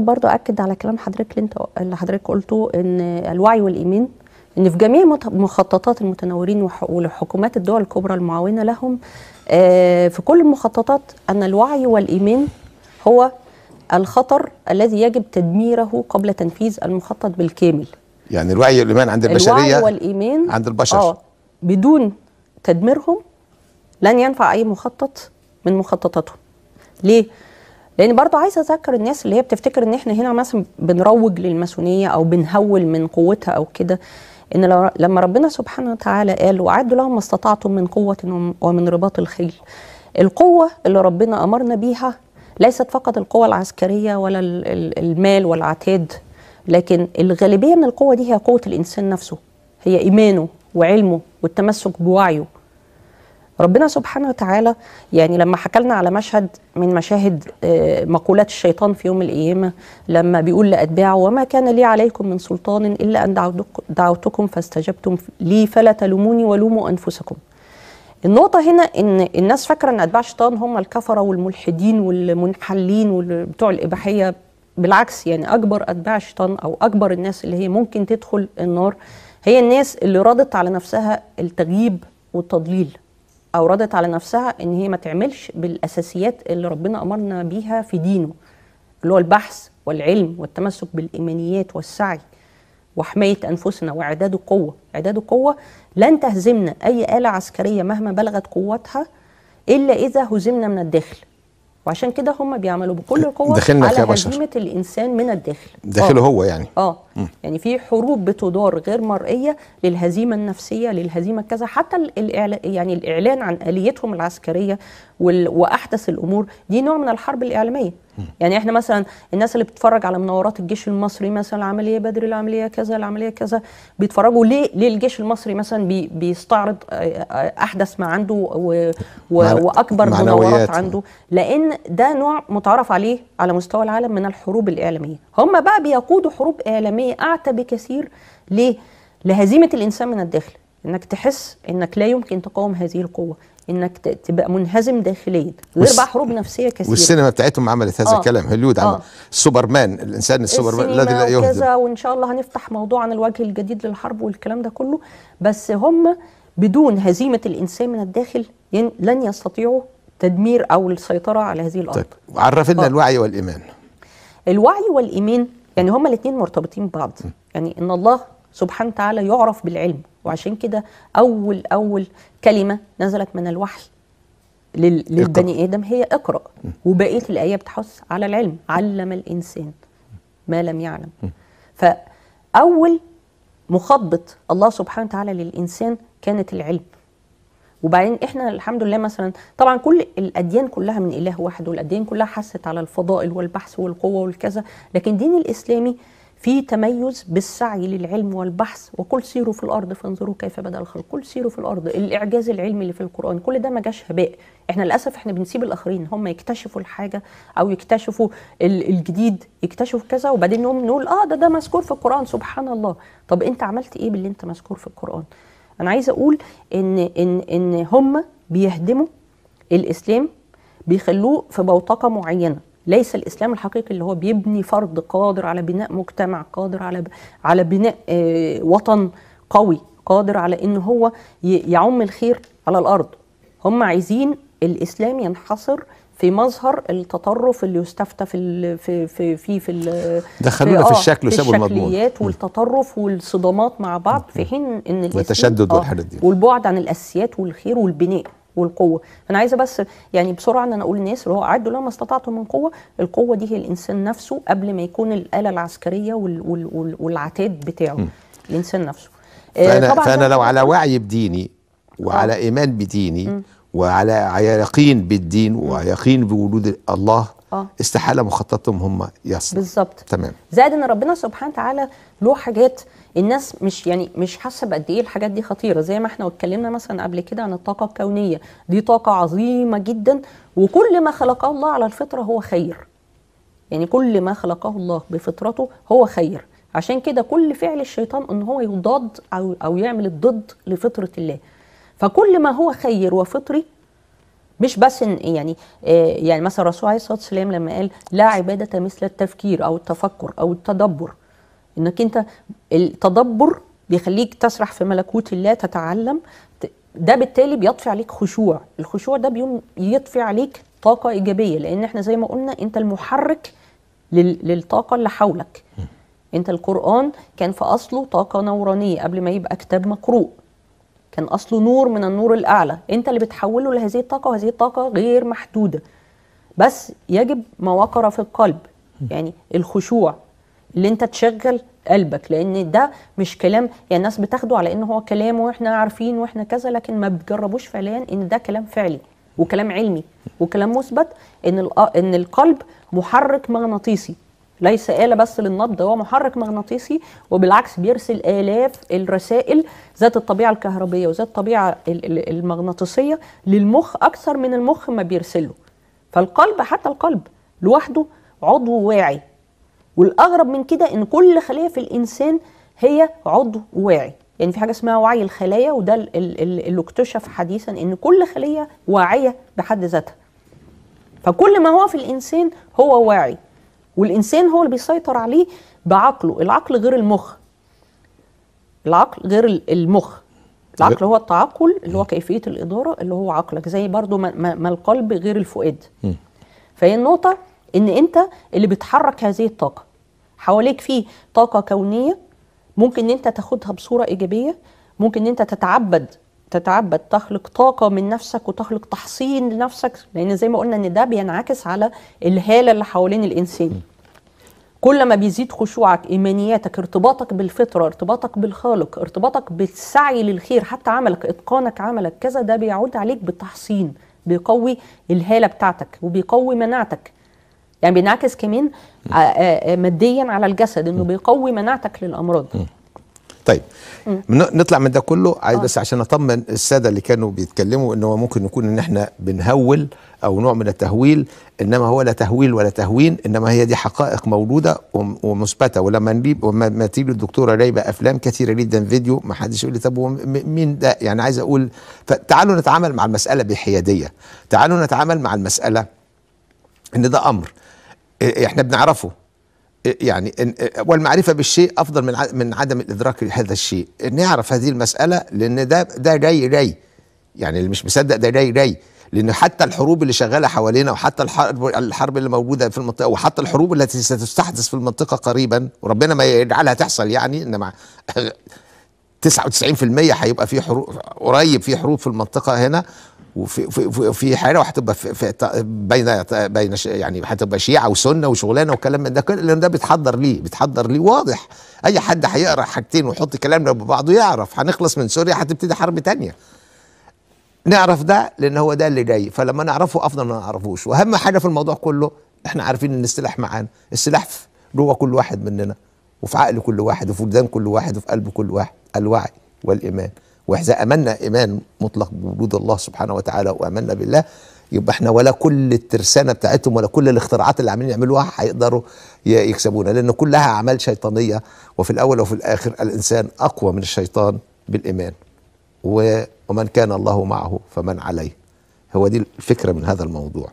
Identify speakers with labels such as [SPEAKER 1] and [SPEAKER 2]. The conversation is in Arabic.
[SPEAKER 1] الاول برضو اكد على كلام حضرتك اللي انت اللي حضرتك قلته ان الوعي والايمان ان في جميع مخططات المتنورين وحكومات الدول الكبرى المعاونه لهم آه، في كل المخططات ان الوعي والايمان هو الخطر الذي يجب تدميره قبل تنفيذ المخطط بالكامل
[SPEAKER 2] يعني الوعي والايمان عند البشريه الوعي
[SPEAKER 1] والايمان عند البشر آه بدون تدميرهم لن ينفع اي مخطط من مخططاتهم ليه لان برضو عايزه اذكر الناس اللي هي بتفتكر ان احنا هنا مثلا بنروج للماسونيه او بنهول من قوتها او كده ان لما ربنا سبحانه وتعالى قال واعدوا لهم ما استطعتم من قوه ومن رباط الخيل القوه اللي ربنا امرنا بيها ليست فقط القوه العسكريه ولا المال والعتاد لكن الغالبيه من القوه دي هي قوه الانسان نفسه هي ايمانه وعلمه والتمسك بوعيه ربنا سبحانه وتعالى يعني لما حكى على مشهد من مشاهد آه، مقولات الشيطان في يوم القيامه لما بيقول لاتباعه وما كان لي عليكم من سلطان الا ان دعوتكم فاستجبتم لي فلا تلوموني ولوموا انفسكم النقطة هنا إن الناس فاكرة إن أتباع الشيطان هم الكفرة والملحدين والمنحلين وبتوع الإباحية بالعكس يعني أكبر أتباع الشيطان أو أكبر الناس اللي هي ممكن تدخل النار هي الناس اللي راضت على نفسها التغييب والتضليل اوردت على نفسها ان هي ما تعملش بالاساسيات اللي ربنا امرنا بيها في دينه اللي هو البحث والعلم والتمسك بالايمانيات والسعي وحمايه انفسنا واعداد القوه، اعداد القوه لن تهزمنا اي اله عسكريه مهما بلغت قوتها الا اذا هزمنا من الداخل. وعشان كده هم بيعملوا بكل القوه داخلنا على هزيمه الانسان من الداخل داخله آه. هو يعني اه م. يعني في حروب بتدار غير مرئيه للهزيمه النفسيه للهزيمه كذا حتى يعني الاعلان عن اليتهم العسكريه واحدث الامور دي نوع من الحرب الاعلاميه يعني احنا مثلا الناس اللي بتتفرج على مناورات الجيش المصري مثلا العمليه بدر العمليه كذا العمليه كذا بيتفرجوا ليه ليه الجيش المصري مثلا بي بيستعرض آه، آه، احدث ما عنده و و واكبر مناورات عنده لان ده نوع متعارف عليه على مستوى العالم من الحروب الاعلاميه هم بقى بيقودوا حروب اعلاميه اعتى بكثير ليه لهزيمه الانسان من الداخل انك تحس انك لا يمكن تقاوم هذه القوه انك تبقى منهزم داخليا غير بقى حروب نفسيه كثيره والسينما
[SPEAKER 2] بتاعتهم عملت هذا آه. الكلام هوليود عمل آه. سوبرمان الانسان السوبرمان الذي لا يهزم كذا
[SPEAKER 1] وان شاء الله هنفتح موضوع عن الوجه الجديد للحرب والكلام ده كله بس هم بدون هزيمه الانسان من الداخل لن يستطيعوا تدمير او السيطره على هذه الارض طيب عرف لنا آه.
[SPEAKER 2] الوعي والايمان
[SPEAKER 1] الوعي والايمان يعني هما الاثنين مرتبطين ببعض يعني ان الله سبحانه وتعالى يعرف بالعلم وعشان كده اول اول كلمه نزلت من الوحي للبني ادم هي اقرا وبقيه الايه بتحث على العلم علم الانسان ما لم يعلم فاول مخضط الله سبحانه وتعالى للانسان كانت العلم وبعدين احنا الحمد لله مثلا طبعا كل الاديان كلها من اله واحد والاديان كلها حست على الفضائل والبحث والقوه والكذا لكن دين الاسلامي في تميز بالسعي للعلم والبحث وكل سيروا في الارض فانظروا كيف بدا الخلق كل سيروا في الارض الاعجاز العلمي اللي في القران كل ده ما جاش هباء احنا للاسف احنا بنسيب الاخرين هم يكتشفوا الحاجه او يكتشفوا الجديد يكتشفوا كذا وبعدين نقول اه ده ده مذكور في القران سبحان الله طب انت عملت ايه باللي انت مذكور في القران انا عايزه اقول ان ان ان هم بيهدموا الاسلام بيخلوه في بوتقه معينه ليس الاسلام الحقيقي اللي هو بيبني فرد قادر على بناء مجتمع قادر على على بناء آه، وطن قوي قادر على ان هو يعم الخير على الارض هم عايزين الاسلام ينحصر في مظهر التطرف اللي يستفتى في في في في في دخلونا في, في آه، الشكل وسابوا المضمون الشكليات والتطرف والصدامات مع بعض في حين ان الاسلام والتشدد آه والبعد عن الاساسيات والخير والبناء والقوه انا عايزه بس يعني بسرعه ان انا اقول للناس اللي هو اعدوا لما استطعتم من قوه القوه دي هي الانسان نفسه قبل ما يكون الاله العسكريه وال وال وال والعتاد بتاعه م. الانسان نفسه آه، فانا, طبعاً فأنا لو
[SPEAKER 2] على وعي بديني وعلى آه. ايمان بديني م. وعلى يقين بالدين ويقين بوجود الله آه. استحاله مخططهم هم يصل بالظبط تمام
[SPEAKER 1] زائد ان ربنا سبحانه وتعالى له حاجات الناس مش يعني مش حاسه بقد ايه الحاجات دي خطيره زي ما احنا اتكلمنا مثلا قبل كده عن الطاقه الكونيه دي طاقه عظيمه جدا وكل ما خلقه الله على الفطره هو خير يعني كل ما خلقه الله بفطرته هو خير عشان كده كل فعل الشيطان ان هو يضاد او او يعمل الضد لفطره الله فكل ما هو خير وفطري مش بس يعني آه، يعني مثلا الرسول عليه الصلاه والسلام لما قال لا عباده مثل التفكير او التفكر او التدبر انك انت التدبر بيخليك تسرح في ملكوت الله تتعلم ده بالتالي بيطفي عليك خشوع الخشوع ده يطفي عليك طاقة إيجابية لأن احنا زي ما قلنا أنت المحرك للطاقة اللي حولك أنت القرآن كان في أصله طاقة نورانية قبل ما يبقى كتاب مقروء كان أصله نور من النور الأعلى أنت اللي بتحوله لهذه الطاقة وهذه الطاقة غير محدودة بس يجب ما وقر في القلب يعني الخشوع اللي انت تشغل قلبك لان ده مش كلام يعني الناس بتاخده على ان هو كلام واحنا عارفين واحنا كذا لكن ما بتجربوش فعليا ان ده كلام فعلي وكلام علمي وكلام مثبت ان آه، ان القلب محرك مغناطيسي ليس آلة بس للنبض هو محرك مغناطيسي وبالعكس بيرسل آلاف الرسائل ذات الطبيعة الكهربية وذات الطبيعة المغناطيسية للمخ أكثر من المخ ما بيرسله فالقلب حتى القلب لوحده عضو واعي والاغرب من كده ان كل خليه في الانسان هي عضو واعي يعني في حاجه اسمها وعي الخلايا وده اللي اكتشف حديثا ان كل خليه واعيه بحد ذاتها فكل ما هو في الانسان هو واعي والانسان هو اللي بيسيطر عليه بعقله العقل غير المخ العقل غير المخ العقل هو التعقل اللي هو كيفيه الاداره اللي هو عقلك زي برضو ما, ما القلب غير الفؤاد فهي النقطه ان انت اللي بتحرك هذه الطاقه حواليك في طاقه كونيه ممكن ان انت تاخدها بصوره ايجابيه ممكن ان انت تتعبد تتعبد تخلق طاقه من نفسك وتخلق تحصين لنفسك لان زي ما قلنا ان ده بينعكس على الهاله اللي حوالين الانسان كل ما بيزيد خشوعك ايمانياتك ارتباطك بالفطره ارتباطك بالخالق ارتباطك بالسعي للخير حتى عملك اتقانك عملك كذا ده بيعود عليك بالتحصين بيقوي الهاله بتاعتك وبيقوي مناعتك يعني بينعكس كمان آه، آه، آه، ماديا على الجسد انه بيقوي مناعتك للامراض
[SPEAKER 2] طيب نطلع من ده كله عايز بس عشان اطمن الساده اللي كانوا بيتكلموا ان هو ممكن يكون ان احنا بنهول او نوع من التهويل انما هو لا تهويل ولا تهوين انما هي دي حقائق موجوده ومثبته ولما نجيب وما تيجي الدكتوره رايبه افلام كثيره جدا فيديو ما حدش يقول لي طب مين ده يعني عايز اقول تعالوا نتعامل مع المساله بحياديه تعالوا نتعامل مع المساله ان ده امر احنا بنعرفه يعني والمعرفه بالشيء افضل من من عدم الادراك لهذا الشيء نعرف هذه المساله لان ده ده جاي جاي يعني اللي مش مصدق ده جاي جاي لان حتى الحروب اللي شغاله حوالينا وحتى الحرب الحرب اللي موجوده في المنطقه وحتى الحروب التي ستستحدث في المنطقه قريبا وربنا ما يجعلها تحصل يعني انما 99% هيبقى في حروب قريب في حروب في المنطقه هنا وفي في في حاله وهتبقى في, بين بين يعني هتبقى شيعه وسنه وشغلانه وكلام ده كل لان ده بيتحضر ليه بيتحضر ليه واضح اي حد هيقرا حاجتين ويحط كلامنا ببعضه يعرف هنخلص من سوريا هتبتدي حرب تانية نعرف ده لان هو ده اللي جاي فلما نعرفه افضل ما نعرفوش واهم حاجه في الموضوع كله احنا عارفين ان السلاح معانا السلاح جوه كل واحد مننا وفي عقل كل واحد وفي ودان كل واحد وفي قلب كل واحد الوعي والايمان واذا امنا ايمان مطلق بوجود الله سبحانه وتعالى وامنا بالله يبقى احنا ولا كل الترسانه بتاعتهم ولا كل الاختراعات اللي عاملين يعملوها هيقدروا يكسبونا لان كلها اعمال شيطانيه وفي الاول وفي الاخر الانسان اقوى من الشيطان بالايمان ومن كان الله معه فمن عليه هو دي الفكره من هذا الموضوع